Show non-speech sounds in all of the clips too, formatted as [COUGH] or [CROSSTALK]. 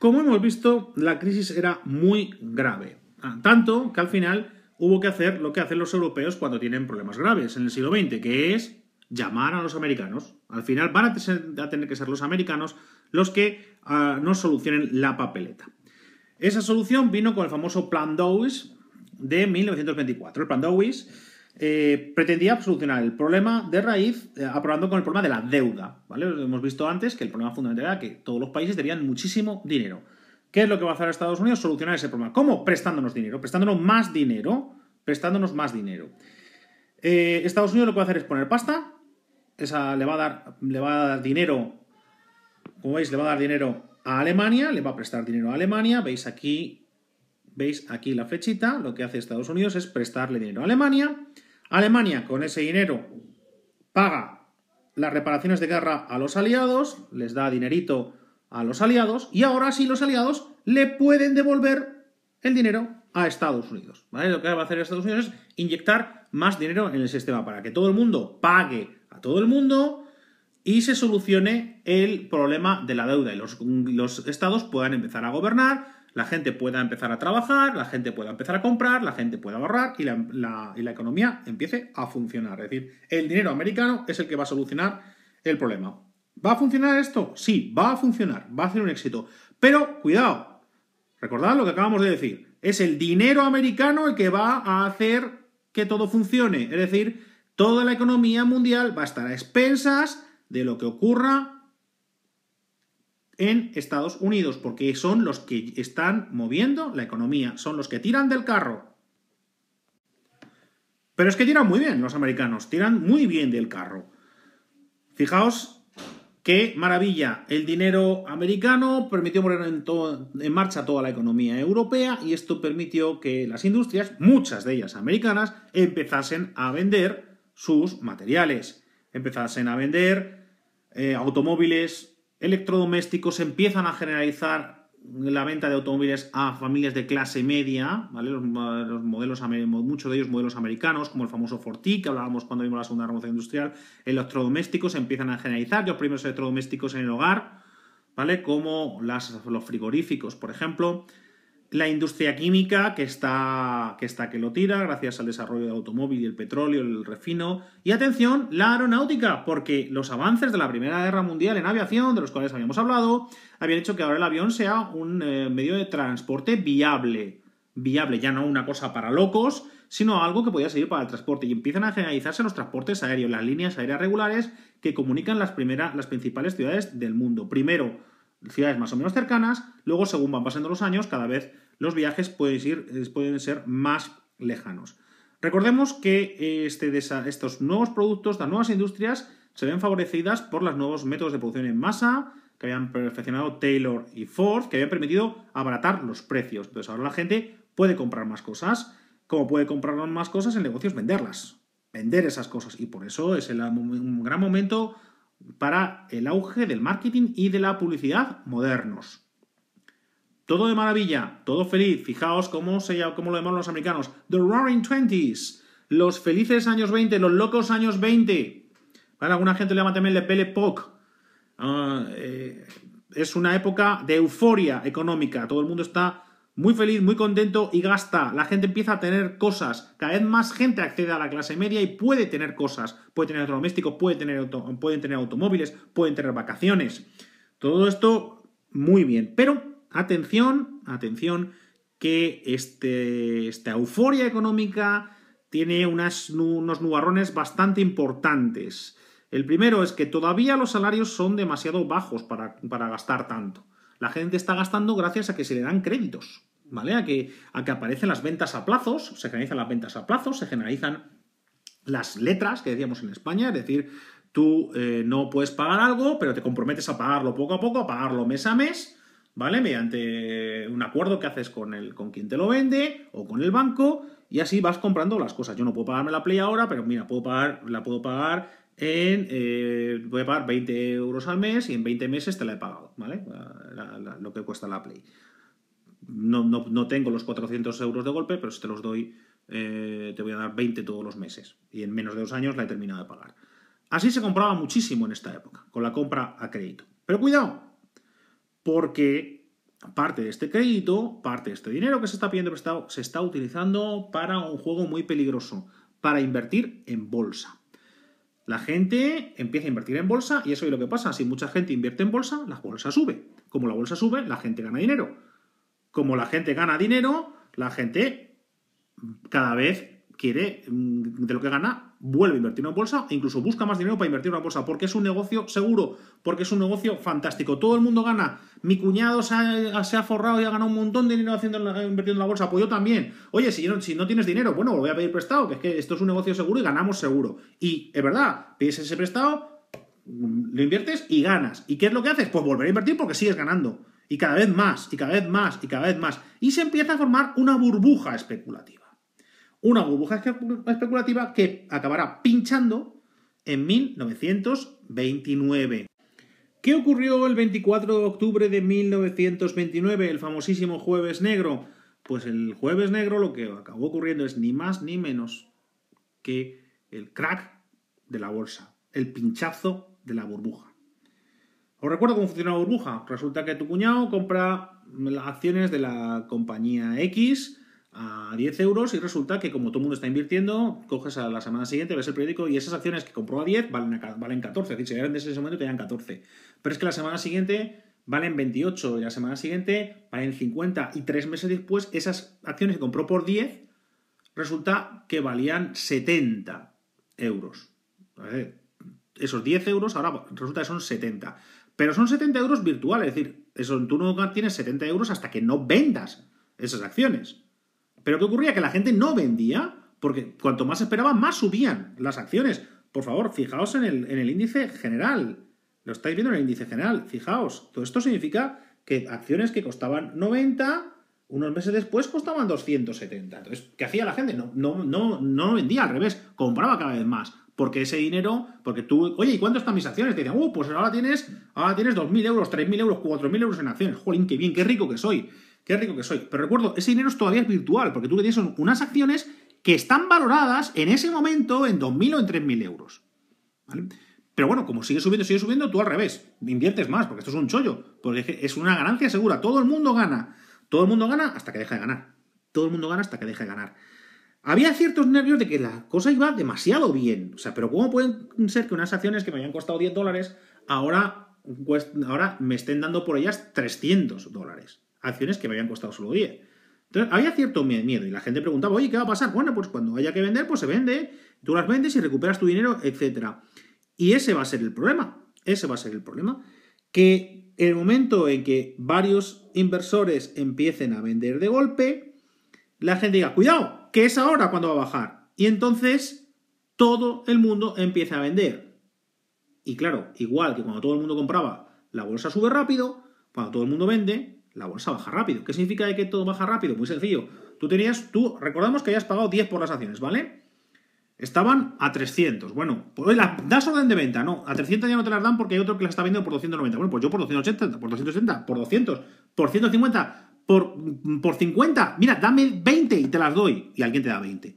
Como hemos visto, la crisis era muy grave, ah, tanto que al final hubo que hacer lo que hacen los europeos cuando tienen problemas graves en el siglo XX, que es llamar a los americanos. Al final van a tener que ser los americanos los que no ah, nos solucionen la papeleta. Esa solución vino con el famoso Plan Dawes de 1924. El Plan eh, pretendía solucionar el problema de raíz eh, aprobando con el problema de la deuda. ¿vale? Hemos visto antes que el problema fundamental era que todos los países debían muchísimo dinero. ¿Qué es lo que va a hacer Estados Unidos? Solucionar ese problema. ¿Cómo? Prestándonos dinero, prestándonos más dinero, prestándonos más dinero. Eh, Estados Unidos lo que va a hacer es poner pasta, esa le va a dar, le va a dar dinero, como veis, le va a dar dinero a Alemania, le va a prestar dinero a Alemania, veis aquí, veis aquí la flechita, lo que hace Estados Unidos es prestarle dinero a Alemania, Alemania, con ese dinero, paga las reparaciones de guerra a los aliados, les da dinerito a los aliados, y ahora sí los aliados le pueden devolver el dinero a Estados Unidos. ¿vale? Lo que va a hacer Estados Unidos es inyectar más dinero en el sistema para que todo el mundo pague a todo el mundo y se solucione el problema de la deuda y los estados puedan empezar a gobernar la gente pueda empezar a trabajar, la gente pueda empezar a comprar, la gente pueda ahorrar y la, economía empiece a funcionar. Es decir, el dinero americano es el que va a solucionar el problema. ¿Va a funcionar esto? Sí, va a funcionar, va a ser un éxito. Pero cuidado, recordad lo que acabamos de decir, es el dinero americano el que va a hacer que todo funcione. Es decir, toda la economía mundial va a estar a expensas de lo que ocurra en Estados Unidos, porque son los que están moviendo la economía, son los que tiran del carro. Pero es que tiran muy bien los americanos, tiran muy bien del carro. Fijaos qué maravilla, el dinero americano permitió poner en, marcha toda la economía europea y esto permitió que las industrias, muchas de ellas americanas, empezasen a vender sus materiales, empezasen a vender eh, automóviles electrodomésticos, empiezan a generalizar la venta de automóviles a familias de clase media, ¿vale? Los, modelos, muchos de ellos modelos americanos, como el famoso Forti, que hablábamos cuando vimos la segunda revolución industrial, electrodomésticos empiezan a generalizar, los primeros electrodomésticos en el hogar, ¿vale? Como los frigoríficos, por ejemplo, la industria química, que está, que está que lo tira, gracias al desarrollo del automóvil y el petróleo, el refino. Y atención, la aeronáutica, porque los avances de la Primera Guerra Mundial en aviación, de los cuales habíamos hablado, habían hecho que ahora el avión sea un eh, medio de transporte viable. Viable, ya no una cosa para locos, sino algo que podía servir para el transporte. Y empiezan a generalizarse los transportes aéreos, las líneas aéreas regulares que comunican las, primeras, las principales ciudades del mundo. Primero, ciudades más o menos cercanas, luego según van pasando los años, cada vez los viajes pueden, ir, eh, ser más lejanos. Recordemos que eh, este, estos nuevos productos, las nuevas industrias, se ven favorecidas por los nuevos métodos de producción en masa que habían perfeccionado Taylor y Ford, que habían permitido abaratar los precios. Entonces ahora la gente puede comprar más cosas, como puede comprar más cosas, en negocio venderlas, vender esas cosas. Y por eso es el, un gran momento para el auge del marketing y de la publicidad modernos. Todo de maravilla, todo feliz. Fijaos cómo, se, lo llaman los americanos. The Roaring Twenties. Los felices años 20, los locos años 20. Para alguna gente le llama también Le Pele Poc. Ah, eh, es una época de euforia económica. Todo el mundo está muy feliz, muy contento y gasta. La gente empieza a tener cosas. Cada vez más gente accede a la clase media y puede tener cosas. Puede tener electrodomésticos, puede tener pueden tener automóviles, pueden tener vacaciones. Todo esto muy bien. Pero atención, atención, que este, esta euforia económica tiene unos nubarrones bastante importantes. El primero es que todavía los salarios son demasiado bajos para gastar tanto la gente está gastando gracias a que se le dan créditos, ¿vale? A que, aparecen las ventas a plazos, se generalizan las ventas a plazos, se generalizan las letras que decíamos en España, es decir, tú eh, no puedes pagar algo, pero te comprometes a pagarlo poco a poco, a pagarlo mes a mes, ¿vale? Mediante un acuerdo que haces con, el, con quien te lo vende o con el banco y así vas comprando las cosas. Yo no puedo pagarme la Play ahora, pero mira, puedo pagar, la puedo pagar eh, voy a pagar 20 euros al mes y en 20 meses te la he pagado, ¿vale? lo que cuesta la Play. No, tengo los 400 euros de golpe, pero si te los doy, eh, te voy a dar 20 todos los meses. Y en menos de dos años la he terminado de pagar. Así se compraba muchísimo en esta época, con la compra a crédito. Pero cuidado, porque parte de este crédito, parte de este dinero que se está pidiendo prestado, se está utilizando para un juego muy peligroso, para invertir en bolsa. La gente empieza a invertir en bolsa y eso es lo que pasa. Si mucha gente invierte en bolsa, la bolsa sube. Como la bolsa sube, la gente gana dinero. Como la gente gana dinero, la gente cada vez quiere, mm, de lo que gana, vuelve a invertir en bolsa e incluso busca más dinero para invertir en una bolsa, porque es un negocio seguro, porque es un negocio fantástico. Todo el mundo gana. Mi cuñado se ha, forrado y ha ganado un montón de dinero haciendo, invirtiendo en la bolsa, pues yo también. Oye, si no, si no tienes dinero, bueno, lo voy a pedir prestado, que es que esto es un negocio seguro y ganamos seguro. Y es verdad, pides ese prestado, mm, lo inviertes y ganas. ¿Y qué es lo que haces? Pues volver a invertir porque sigues ganando. Y cada vez más, y cada vez más, y cada vez más. Y se empieza a formar una burbuja especulativa una burbuja especulativa que acabará pinchando en 1929. ¿Qué ocurrió el 24 de octubre de 1929, el famosísimo jueves negro? Pues el jueves negro lo que acabó ocurriendo es ni más ni menos que el crack de la bolsa, el pinchazo de la burbuja. Os recuerdo cómo funciona la burbuja. Resulta que tu cuñado compra acciones de la compañía X, a 10 euros y resulta que como todo el mundo está invirtiendo, coges a la semana siguiente, ves el periódico y esas acciones que compró a 10 valen, 14, es decir, si eran en ese momento tenían 14. Pero es que la semana siguiente valen 28 y la semana siguiente valen 50 y tres meses después esas acciones que compró por 10 resulta que valían 70 euros. Esos 10 euros ahora resulta que son 70. Pero son 70 euros virtuales, es decir, eso, tú no tienes 70 euros hasta que no vendas esas acciones. Pero ¿qué ocurría? Que la gente no vendía, porque cuanto más esperaba, más subían las acciones. Por favor, fijaos en el, en el índice general. Lo estáis viendo en el índice general, fijaos. Todo esto significa que acciones que costaban 90, unos meses después costaban 270. Entonces, ¿qué hacía la gente? No, no, no, no vendía, al revés, compraba cada vez más. Porque ese dinero, porque tú, oye, ¿y cuánto están mis acciones? Te dicen, uh, pues ahora tienes, ahora tienes 2.000 euros, 3.000 euros, 4.000 euros en acciones. Jolín, qué bien, qué rico que soy qué rico que soy. Pero recuerdo, ese dinero todavía es virtual, porque tú tienes unas acciones que están valoradas en ese momento en 2.000 o en 3.000 euros. Pero bueno, como sigue subiendo, sigue subiendo, tú al revés, inviertes más, porque esto es un chollo, porque es una ganancia segura, todo el mundo gana, todo el mundo gana hasta que deja de ganar, todo el mundo gana hasta que deja de ganar. Había ciertos nervios de que la cosa iba demasiado bien, o sea, pero ¿cómo pueden ser que unas acciones que me habían costado 10 dólares ahora, ahora me estén dando por ellas 300 dólares? acciones que me habían costado solo 10. Entonces, había cierto miedo y la gente preguntaba, oye, ¿qué va a pasar? Bueno, pues cuando haya que vender, pues se vende, tú las vendes y recuperas tu dinero, etc. Y ese va a ser el problema, ese va a ser el problema. Que el momento en que varios inversores empiecen a vender de golpe, la gente diga, cuidado, que es ahora cuando va a bajar. Y entonces todo el mundo empieza a vender. Y claro, igual que cuando todo el mundo compraba, la bolsa sube rápido, cuando todo el mundo vende, la bolsa baja rápido. ¿Qué significa que todo baja rápido? Muy sencillo. Tú tenías, tú, recordamos que hayas pagado 10 por las acciones, ¿vale? Estaban a 300. Bueno, pues las das orden de venta, no. A 300 ya no te las dan porque hay otro que las está vendiendo por 290. Bueno, pues yo por 280, por 280, por 200, por 150, por, por 50. Mira, dame 20 y te las doy. Y alguien te da 20.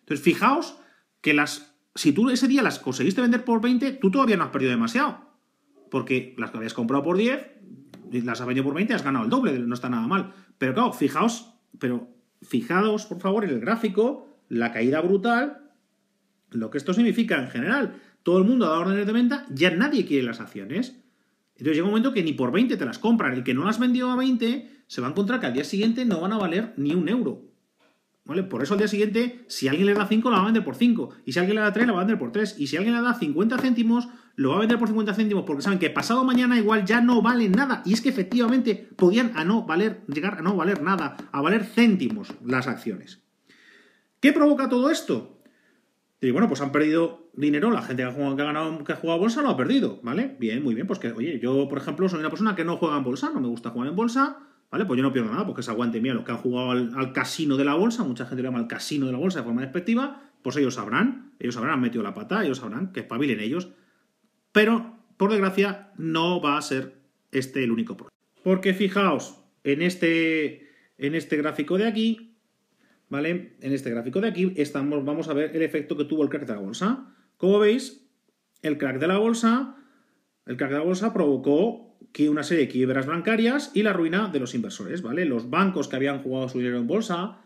Entonces, fijaos que las, si tú ese día las conseguiste vender por 20, tú todavía no has perdido demasiado. Porque las que habías comprado por 10, las has vendido por 20 has ganado el doble, no está nada mal. Pero claro, fijaos, pero fijaos por favor en el gráfico, la caída brutal, lo que esto significa en general. Todo el mundo ha dado órdenes de venta, ya nadie quiere las acciones. Entonces llega un momento que ni por 20 te las compran. El que no las vendió a 20 se va a encontrar que al día siguiente no van a valer ni un euro. ¿Vale? Por eso al día siguiente, si alguien le da 5, la va a vender por 5. Y si alguien le da 3, la va a vender por 3. Y si alguien le da 50 céntimos, lo va a vender por 50 céntimos. Porque saben que pasado mañana igual ya no vale nada. Y es que efectivamente podían a no valer, llegar a no valer nada, a valer céntimos las acciones. ¿Qué provoca todo esto? bueno, pues han perdido dinero, la gente que ha, jugado, ganado, que ha jugado bolsa lo ha perdido, ¿vale? Bien, muy bien, pues que, oye, yo por ejemplo soy una persona que no juega en bolsa, no me gusta jugar en bolsa, ¿Vale? Pues yo no pierdo nada, porque es aguante mía. Los que han jugado al, casino de la bolsa, mucha gente lo llama el casino de la bolsa de forma despectiva, pues ellos sabrán, ellos sabrán, han metido la pata, ellos sabrán, que espabilen ellos. Pero, por desgracia, no va a ser este el único problema. Porque fijaos, en este, en este gráfico de aquí, ¿vale? En este gráfico de aquí estamos, vamos a ver el efecto que tuvo el crack de la bolsa. Como veis, el crack de la bolsa el crack de la bolsa provocó que una serie de quiebras bancarias y la ruina de los inversores, ¿vale? Los bancos que habían jugado su dinero en bolsa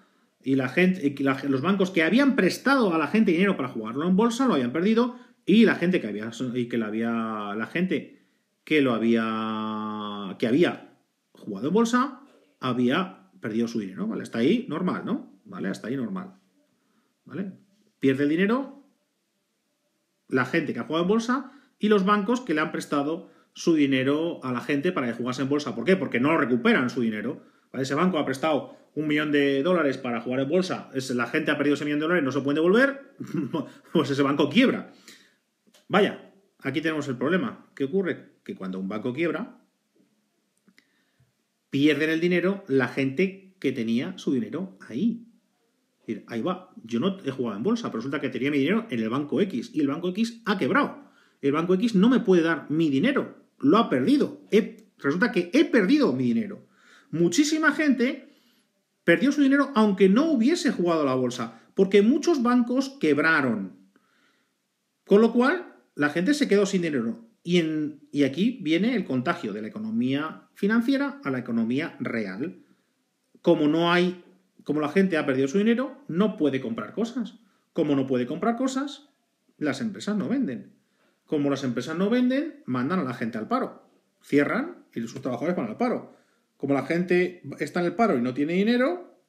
y la gente, los bancos que habían prestado a la gente dinero para jugarlo en bolsa lo habían perdido y la gente que había y que la había la gente que lo había que había jugado en bolsa había perdido su dinero, ¿vale? Hasta ahí normal, ¿no? ¿Vale? Hasta ahí normal. ¿Vale? Pierde el dinero la gente que ha jugado en bolsa y los bancos que le han prestado su dinero a la gente para que jugase en bolsa. ¿Por qué? Porque no recuperan su dinero. Ese banco ha prestado un millón de dólares para jugar en bolsa, la gente ha perdido ese millón de dólares, no se puede devolver, [LAUGHS] pues ese banco quiebra. Vaya, aquí tenemos el problema. ¿Qué ocurre? Que cuando un banco quiebra, pierden el dinero la gente que tenía su dinero ahí. Ahí va, yo no he jugado en bolsa, pero resulta que tenía mi dinero en el banco X y el banco X ha quebrado. El banco X no me puede dar mi dinero. Lo ha perdido. resulta que he perdido mi dinero. Muchísima gente perdió su dinero aunque no hubiese jugado a la bolsa, porque muchos bancos quebraron. Con lo cual, la gente se quedó sin dinero. Y, y aquí viene el contagio de la economía financiera a la economía real. Como no hay, como la gente ha perdido su dinero, no puede comprar cosas. Como no puede comprar cosas, las empresas no venden. Como las empresas no venden, mandan a la gente al paro. Cierran y sus trabajadores van al paro. Como la gente está en el paro y no tiene dinero,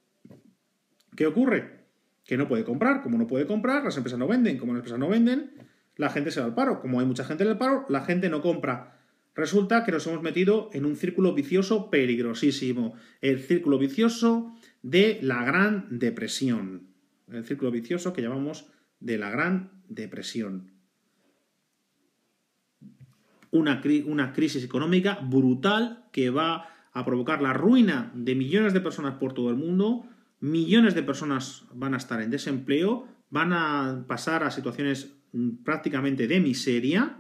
¿qué ocurre? Que no puede comprar. Como no puede comprar, las empresas no venden. Como las empresas no venden, la gente se va al paro. Como hay mucha gente en el paro, la gente no compra. Resulta que nos hemos metido en un círculo vicioso peligrosísimo. El círculo vicioso de la Gran Depresión. El círculo vicioso que llamamos de la Gran Depresión una, crisis económica brutal que va a provocar la ruina de millones de personas por todo el mundo, millones de personas van a estar en desempleo, van a pasar a situaciones mm, prácticamente de miseria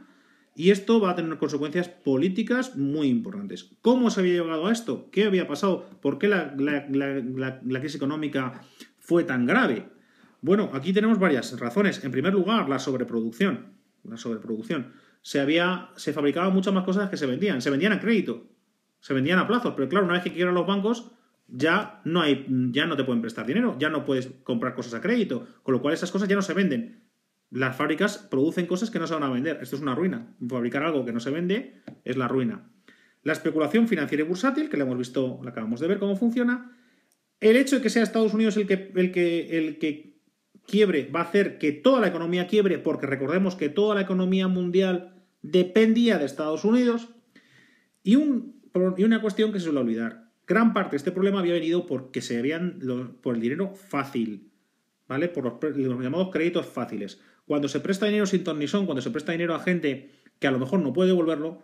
y esto va a tener consecuencias políticas muy importantes. ¿Cómo se había llegado a esto? ¿Qué había pasado? ¿Por qué la, la crisis económica fue tan grave? Bueno, aquí tenemos varias razones. En primer lugar, la sobreproducción. La sobreproducción se, fabricaban muchas más cosas que se vendían. Se vendían a crédito, se vendían a plazos, pero claro, una vez que quieran los bancos, ya no, hay, ya no te pueden prestar dinero, ya no puedes comprar cosas a crédito, con lo cual esas cosas ya no se venden. Las fábricas producen cosas que no se van a vender. Esto es una ruina. Fabricar algo que no se vende es la ruina. La especulación financiera y bursátil, que la hemos visto, la acabamos de ver cómo funciona. El hecho de que sea Estados Unidos el el que, el que quiebre va a hacer que toda la economía quiebre, porque recordemos que toda la economía mundial dependía de Estados Unidos y, y una cuestión que se suele olvidar. Gran parte de este problema había venido porque se habían por el dinero fácil, ¿vale? Por los, llamados créditos fáciles. Cuando se presta dinero sin tornisón, cuando se presta dinero a gente que a lo mejor no puede devolverlo,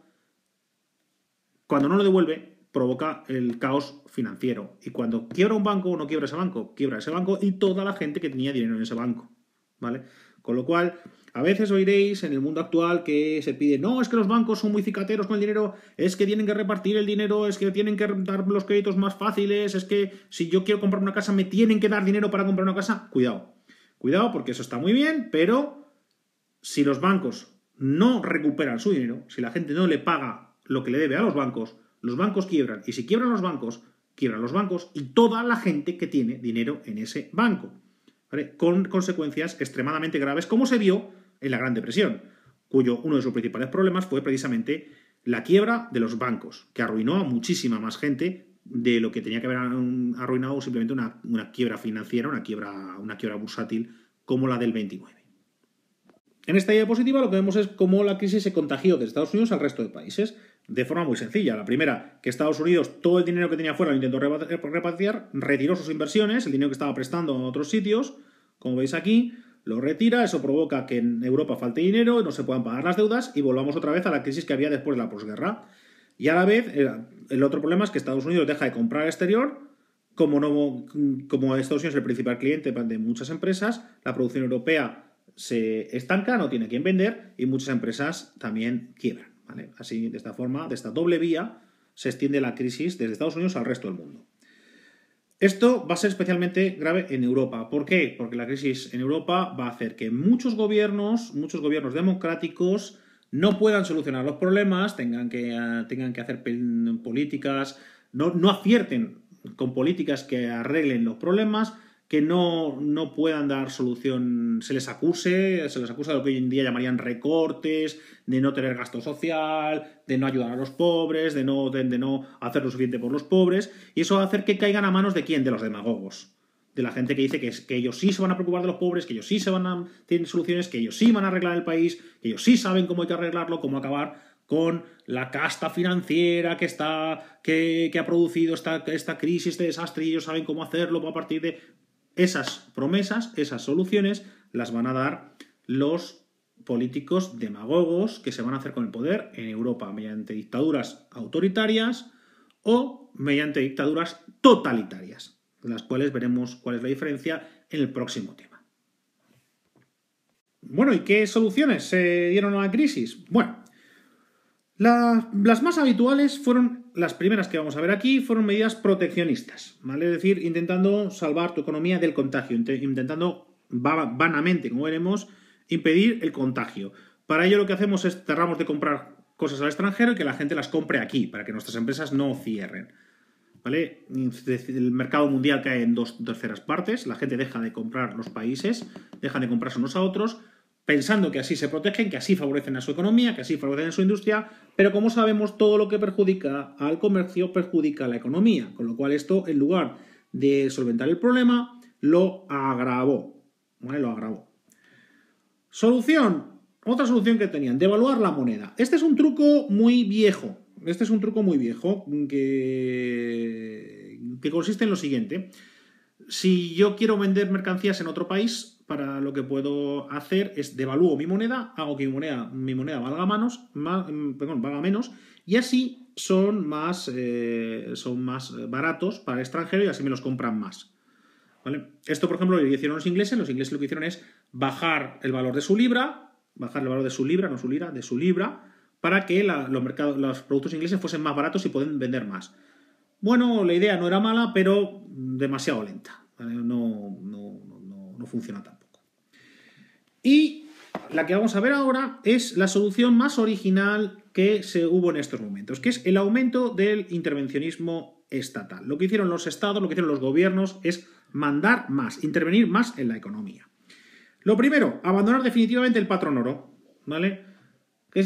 cuando no lo devuelve, provoca el caos financiero. Y cuando quiebra un banco, no quiebra ese banco, quiebra ese banco y toda la gente que tenía dinero en ese banco, ¿vale? Con lo cual, a veces oiréis en el mundo actual que se pide, no, es que los bancos son muy cicateros con el dinero, es que tienen que repartir el dinero, es que tienen que dar los créditos más fáciles, es que si yo quiero comprar una casa me tienen que dar dinero para comprar una casa. Cuidado, cuidado porque eso está muy bien, pero si los bancos no recuperan su dinero, si la gente no le paga lo que le debe a los bancos, los bancos quiebran. Y si quiebran los bancos, quiebran los bancos y toda la gente que tiene dinero en ese banco. Con consecuencias extremadamente graves, como se vio en la Gran Depresión, cuyo uno de sus principales problemas fue precisamente la quiebra de los bancos, que arruinó a muchísima más gente de lo que tenía que haber arruinado simplemente una, una quiebra financiera, una quiebra, una quiebra bursátil como la del 29. En esta diapositiva lo que vemos es cómo la crisis se contagió de Estados Unidos al resto de países de forma muy sencilla. La primera, que Estados Unidos todo el dinero que tenía fuera lo intentó repatriar, retiró sus inversiones, el dinero que estaba prestando a otros sitios, como veis aquí, lo retira, eso provoca que en Europa falte dinero, no se puedan pagar las deudas y volvamos otra vez a la crisis que había después de la posguerra. Y a la vez, eh, el otro problema es que Estados Unidos deja de comprar exterior, como, no, como Estados Unidos es el principal cliente de muchas empresas, la producción europea se estanca, no tiene quien vender y muchas empresas también quiebran. Así, de esta forma, de esta doble vía, se extiende la crisis desde Estados Unidos al resto del mundo. Esto va a ser especialmente grave en Europa. ¿Por qué? Porque la crisis en Europa va a hacer que muchos gobiernos, muchos gobiernos democráticos, no puedan solucionar los problemas, tengan que, eh, tengan que hacer políticas, no acierten con políticas que arreglen los problemas que no, no, puedan dar solución, se les acuse, se les acusa de lo que hoy en día llamarían recortes, de no tener gasto social, de no ayudar a los pobres, de no, de, no hacer lo suficiente por los pobres, y eso va a hacer que caigan a manos de quién, de los demagogos de la gente que dice que, ellos sí se van a preocupar de los pobres, que ellos sí se van a tienen soluciones, que ellos sí van a arreglar el país, que ellos sí saben cómo hay que arreglarlo, cómo acabar con la casta financiera que está ha producido esta, esta crisis, este desastre, y ellos saben cómo hacerlo a partir de esas promesas, esas soluciones, las van a dar los políticos demagogos que se van a hacer con el poder en Europa mediante dictaduras autoritarias o mediante dictaduras totalitarias, las cuales veremos cuál es la diferencia en el próximo tema. Bueno, ¿y qué soluciones se dieron a la crisis? Bueno, las más habituales fueron las primeras que vamos a ver aquí fueron medidas proteccionistas, ¿vale? Es decir, intentando salvar tu economía del contagio, intentando vanamente, como veremos, impedir el contagio. Para ello lo que hacemos es cerramos de comprar cosas al extranjero y que la gente las compre aquí, para que nuestras empresas no cierren. ¿Vale? El mercado mundial cae en dos terceras partes, la gente deja de comprar los países, deja de comprarse unos a otros pensando que así se protegen, que así favorecen a su economía, que así favorecen a su industria, pero como sabemos, todo lo que perjudica al comercio perjudica a la economía, con lo cual esto, en lugar de solventar el problema, lo agravó. Lo agravó. Solución. Otra solución que tenían, devaluar la moneda. Este es un truco muy viejo. Este es un truco muy viejo que, que consiste en lo siguiente. Si yo quiero vender mercancías en otro país, para lo que puedo hacer es devalúo mi moneda, hago que mi moneda, mi moneda valga, mm, valga menos y así son más, eh, son más baratos para el extranjero y así me los compran más. Esto, por ejemplo, lo hicieron los ingleses. Los ingleses lo que hicieron es bajar el valor de su libra, bajar el valor de su libra, no su lira, de su libra, para que los, mercados, los productos ingleses fuesen más baratos y pueden vender más. Bueno, la idea no era mala, pero demasiado lenta. no no funciona tampoco. Y la que vamos a ver ahora es la solución más original que se hubo en estos momentos, que es el aumento del intervencionismo estatal. Lo que hicieron los estados, lo que hicieron los gobiernos es mandar más, intervenir más en la economía. Lo primero, abandonar definitivamente el patrón oro, ¿vale? ¿Qué ¿Qué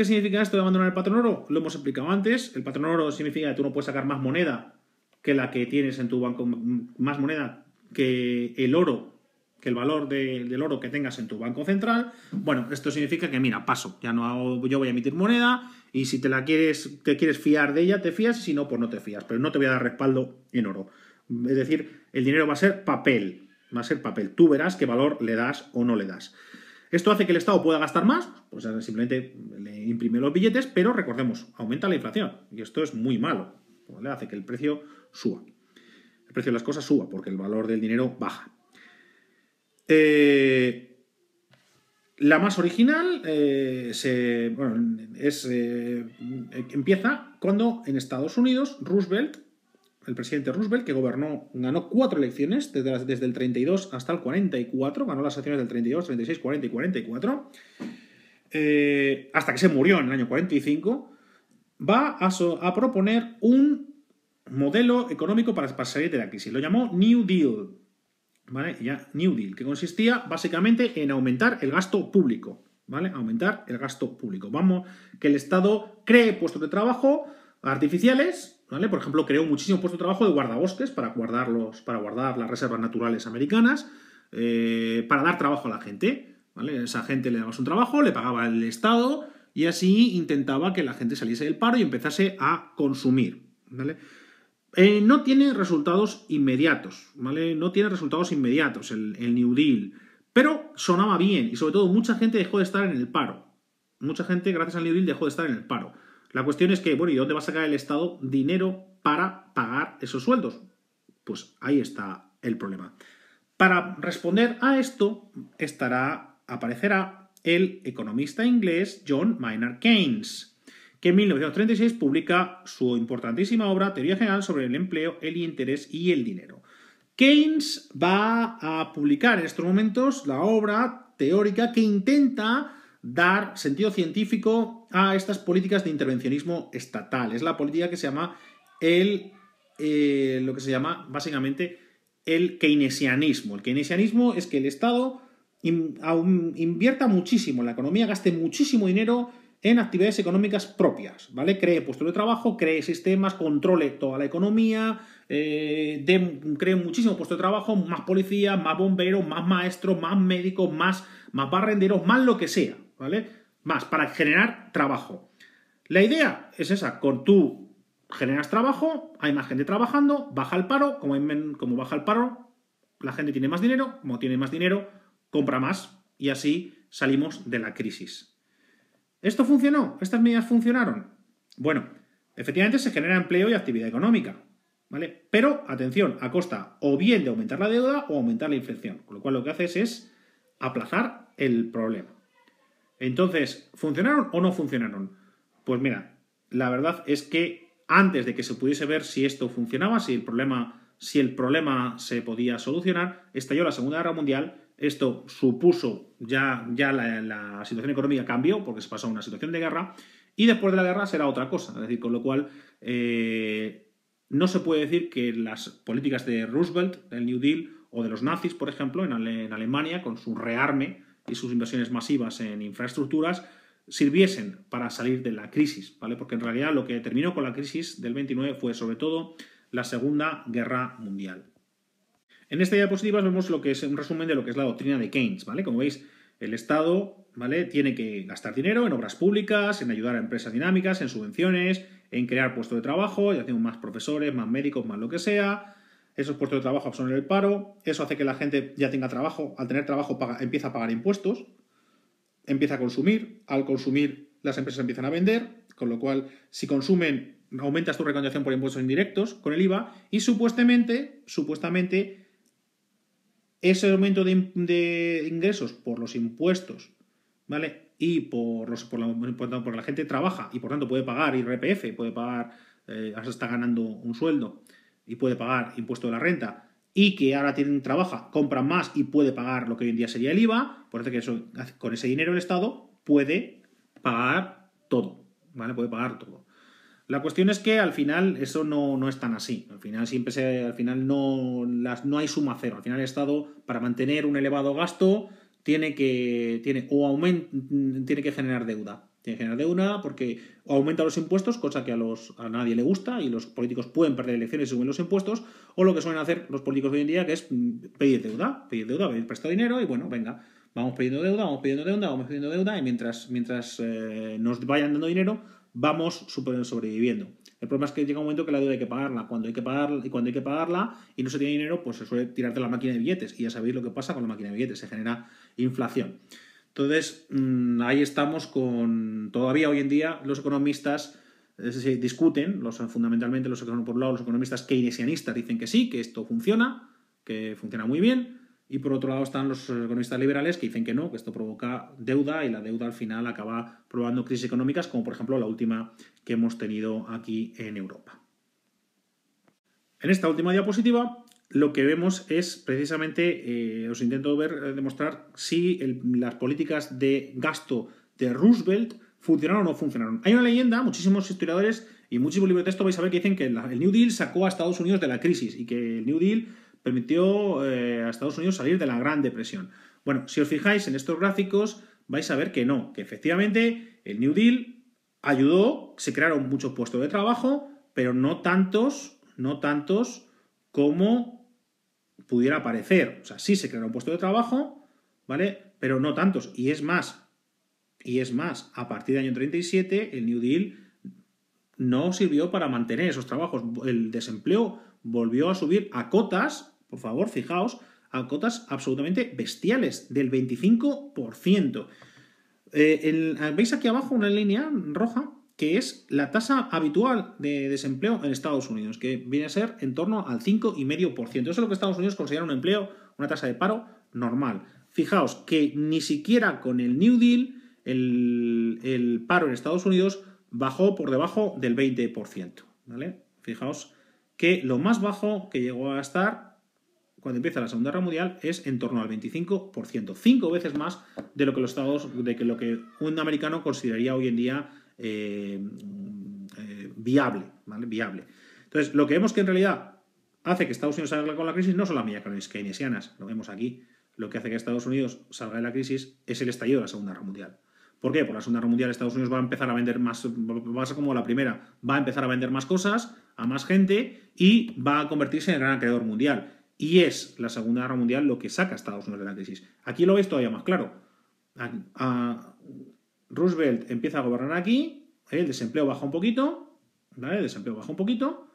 significa esto de abandonar el patrón oro? Lo hemos explicado antes. El patrón oro significa que tú no puedes sacar más moneda que la que tienes en tu banco, más moneda que el oro que el valor del oro que tengas en tu banco central, bueno, esto significa que mira, paso, ya no yo voy a emitir moneda y si te la quieres, te quieres fiar de ella, te fías, si no, pues no te fías, pero no te voy a dar respaldo en oro. Es decir, el dinero va a ser papel, va a ser papel. Tú verás qué valor le das o no le das. Esto hace que el Estado pueda gastar más, pues simplemente le imprime los billetes, pero recordemos, aumenta la inflación y esto es muy malo, ¿vale? hace que el precio suba. El precio de las cosas suba porque el valor del dinero baja. Este, la más original eh, se, es, eh, empieza cuando en Estados Unidos Roosevelt, el presidente Roosevelt, que gobernó, ganó cuatro elecciones desde, el 32 hasta el 44, ganó las elecciones del 32, 36, 40 y 44, eh, hasta que se murió en el año 45, va a, proponer un modelo económico para, para salir de la crisis. Lo llamó New Deal ¿vale? Ya New Deal, que consistía básicamente en aumentar el gasto público, ¿vale? Aumentar el gasto público. Vamos, que el Estado cree puestos de trabajo artificiales, ¿vale? Por ejemplo, creó muchísimo puesto de trabajo de guardabosques para guardar, para guardar las reservas naturales americanas, eh, para dar trabajo a la gente, ¿vale? Esa gente le daba un trabajo, le pagaba el Estado y así intentaba que la gente saliese del paro y empezase a consumir, ¿vale? Eh, no tiene resultados inmediatos, ¿vale? No tiene resultados inmediatos el, New Deal, pero sonaba bien y sobre todo mucha gente dejó de estar en el paro. Mucha gente, gracias al New Deal, dejó de estar en el paro. La cuestión es que, bueno, ¿y dónde va a sacar el Estado dinero para pagar esos sueldos? Pues ahí está el problema. Para responder a esto estará, aparecerá el economista inglés John Maynard Keynes que en 1936 publica su importantísima obra Teoría General sobre el Empleo, el Interés y el Dinero. Keynes va a publicar en estos momentos la obra teórica que intenta dar sentido científico a estas políticas de intervencionismo estatal. Es la política que se llama el, eh, lo que se llama básicamente el keynesianismo. El keynesianismo es que el Estado invierta muchísimo en la economía, gaste muchísimo dinero en actividades económicas propias, ¿vale? Cree puestos de trabajo, cree sistemas, controle toda la economía, eh, cree muchísimo puestos de trabajo, más policía, más bomberos, más maestros, más médicos, más, más barrenderos, más lo que sea, ¿vale? Más, para generar trabajo. La idea es esa, con tú generas trabajo, hay más gente trabajando, baja el paro, como, como baja el paro, la gente tiene más dinero, como tiene más dinero, compra más y así salimos de la crisis. ¿Esto funcionó? ¿Estas medidas funcionaron? Bueno, efectivamente se genera empleo y actividad económica, ¿vale? Pero, atención, a costa o bien de aumentar la deuda o aumentar la inflación, con lo cual lo que haces es aplazar el problema. Entonces, ¿funcionaron o no funcionaron? Pues mira, la verdad es que antes de que se pudiese ver si esto funcionaba, si el problema, si el problema se podía solucionar, estalló la Segunda Guerra Mundial esto supuso ya, la, situación económica cambió porque se pasó a una situación de guerra y después de la guerra será otra cosa. Es decir, con lo cual eh, no se puede decir que las políticas de Roosevelt, del New Deal o de los nazis, por ejemplo, en, Alemania, con su rearme y sus inversiones masivas en infraestructuras, sirviesen para salir de la crisis, ¿vale? Porque en realidad lo que terminó con la crisis del 29 fue sobre todo la Segunda Guerra Mundial. En esta diapositiva vemos lo que es un resumen de lo que es la doctrina de Keynes, ¿vale? Como veis, el Estado, ¿vale? Tiene que gastar dinero en obras públicas, en ayudar a empresas dinámicas, en subvenciones, en crear puestos de trabajo, ya tenemos más profesores, más médicos, más lo que sea. Esos puestos de trabajo absorben el paro, eso hace que la gente ya tenga trabajo, al tener trabajo empieza a pagar impuestos, empieza a consumir, al consumir las empresas empiezan a vender, con lo cual si consumen aumentas tu recaudación por impuestos indirectos con el IVA y supuestamente, supuestamente ese aumento de, ingresos por los impuestos, ¿vale? Y por, los, por, la, por, la, gente trabaja y por tanto puede pagar IRPF, puede pagar, eh, ahora está ganando un sueldo y puede pagar impuesto de la renta y que ahora tienen trabaja, compra más y puede pagar lo que hoy en día sería el IVA, por eso que eso, con ese dinero el Estado puede pagar todo, ¿vale? Puede pagar todo. La cuestión es que al final eso no, no es tan así. Al final siempre se, al final no, las, no hay suma cero. Al final el Estado, para mantener un elevado gasto, tiene que, tiene, o tiene que generar deuda. Tiene que generar deuda porque o aumenta los impuestos, cosa que a, los, a nadie le gusta y los políticos pueden perder elecciones y suben los impuestos, o lo que suelen hacer los políticos de hoy en día, que es mm, pedir deuda, pedir deuda, pedir prestado dinero y bueno, venga, vamos pidiendo deuda, vamos pidiendo deuda, vamos pidiendo deuda y mientras, mientras eh, nos vayan dando dinero, vamos sobreviviendo. El problema es que llega un momento que la deuda hay que pagarla. Cuando hay que pagarla y cuando hay que pagarla y no se tiene dinero, pues se suele tirarte la máquina de billetes. Y ya sabéis lo que pasa con la máquina de billetes, se genera inflación. Entonces, mm, ahí estamos con. Todavía hoy en día los economistas eh, se discuten, los, fundamentalmente los los economistas keynesianistas dicen que sí, que esto funciona, que funciona muy bien, y por otro lado están los economistas liberales que dicen que no, que esto provoca deuda y la deuda al final acaba probando crisis económicas, como por ejemplo la última que hemos tenido aquí en Europa. En esta última diapositiva lo que vemos es precisamente, eh, os intento ver, eh, demostrar si las políticas de gasto de Roosevelt funcionaron o no funcionaron. Hay una leyenda, muchísimos historiadores y muchísimos libros de texto vais a ver que dicen que el New Deal sacó a Estados Unidos de la crisis y que el New Deal permitió eh, a Estados Unidos salir de la Gran Depresión. Bueno, si os fijáis en estos gráficos, vais a ver que no, que efectivamente el New Deal ayudó, se crearon muchos puestos de trabajo, pero no tantos, no tantos como pudiera parecer. O sea, sí se crearon puestos de trabajo, ¿vale? Pero no tantos. Y es más, y es más, a partir del año 37 el New Deal no sirvió para mantener esos trabajos. El desempleo volvió a subir a cotas por favor, fijaos a cotas absolutamente bestiales, del 25%. Eh, Veis aquí abajo una línea roja que es la tasa habitual de desempleo en Estados Unidos, que viene a ser en torno al 5,5%. Eso es lo que Estados Unidos considera un empleo, una tasa de paro normal. Fijaos que ni siquiera con el New Deal el, paro en Estados Unidos bajó por debajo del 20%. ¿vale? Fijaos que lo más bajo que llegó a estar cuando empieza la Segunda Guerra Mundial es en torno al 25%, cinco veces más de lo que los Estados, de que lo que un americano consideraría hoy en día eh, mm, eh, viable, Viable. Entonces, lo que vemos que en realidad hace que Estados Unidos salga con la crisis no son las medidas keynesianas, lo vemos aquí. Lo que hace que Estados Unidos salga de la crisis es el estallido de la Segunda Guerra Mundial. ¿Por qué? Porque la Segunda Guerra Mundial Estados Unidos va a empezar a vender más, va a ser como la primera, va a empezar a vender más cosas a más gente y va a convertirse en el gran acreedor mundial y es la Segunda Guerra Mundial lo que saca a Estados Unidos de la crisis. Aquí lo veis todavía más claro. Roosevelt empieza a gobernar aquí, ¿eh? el desempleo baja un poquito, el desempleo baja un poquito,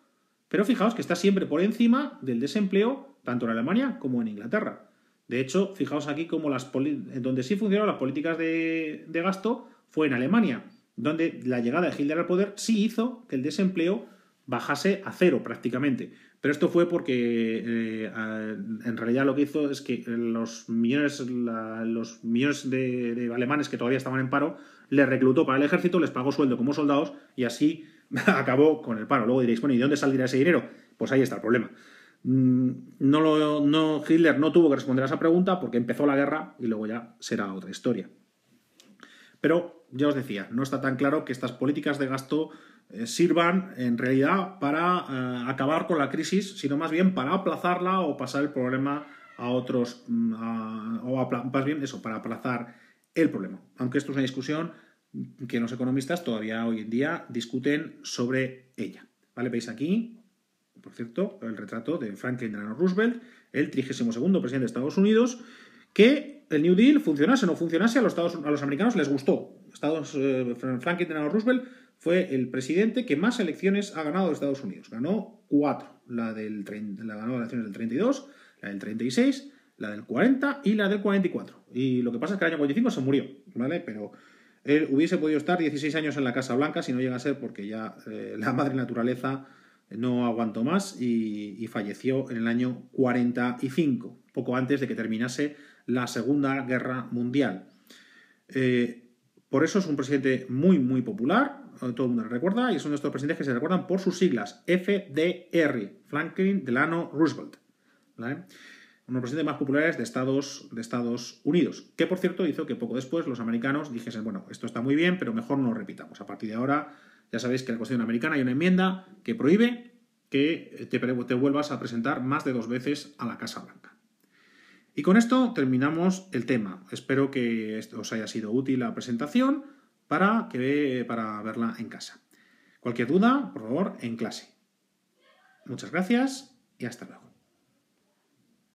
pero fijaos que está siempre por encima del desempleo tanto en Alemania como en Inglaterra. De hecho, fijaos aquí cómo las donde sí funcionaron las políticas de, de gasto fue en Alemania, donde la llegada de Hitler al poder sí hizo que el desempleo bajase a cero prácticamente. Pero esto fue porque eh, en realidad lo que hizo es que los millones, los millones de, alemanes que todavía estaban en paro les reclutó para el ejército, les pagó sueldo como soldados y así [LAUGHS] acabó con el paro. Luego diréis, bueno, ¿y de dónde saldría ese dinero? Pues ahí está el problema. Mm, no, no Hitler no tuvo que responder a esa pregunta porque empezó la guerra y luego ya será otra historia. Pero ya os decía, no está tan claro que estas políticas de gasto eh, sirvan en realidad para eh, acabar con la crisis, sino más bien para aplazarla o pasar el problema a otros, mm, o más bien eso, para aplazar el problema. Aunque esto es una discusión que los economistas todavía hoy en día discuten sobre ella. ¿Vale? Veis aquí, por cierto, el retrato de Franklin Delano Roosevelt, el 32 presidente de Estados Unidos, que el New Deal funcionase o no funcionase, a los, Estados, a los americanos les gustó. Estados, eh, Franklin Delano Roosevelt fue el presidente que más elecciones ha ganado de Estados Unidos. Ganó cuatro. La, del, la ganó las elecciones del 32, la del 36, la del 40 y la del 44. Y lo que pasa es que el año 45 se murió, ¿vale? Pero él hubiese podido estar 16 años en la Casa Blanca si no llega a ser porque ya eh, la madre naturaleza no aguantó más y, falleció en el año 45, poco antes de que terminase la Segunda Guerra Mundial. Eh, por eso es un presidente muy, muy popular, todo el mundo lo recuerda, y son estos presidentes que se recuerdan por sus siglas, FDR, Franklin Delano Roosevelt. Uno de los presidentes más populares de Estados, de Estados Unidos, que por cierto hizo que poco después los americanos dijesen, bueno, esto está muy bien, pero mejor no lo repitamos. A partir de ahora, ya sabéis que en la Constitución americana hay una enmienda que prohíbe que te, vuelvas a presentar más de dos veces a la Casa Blanca. Y con esto terminamos el tema. Espero que os haya sido útil la presentación para, que, para verla en casa. Cualquier duda, por favor, en clase. Muchas gracias y hasta luego.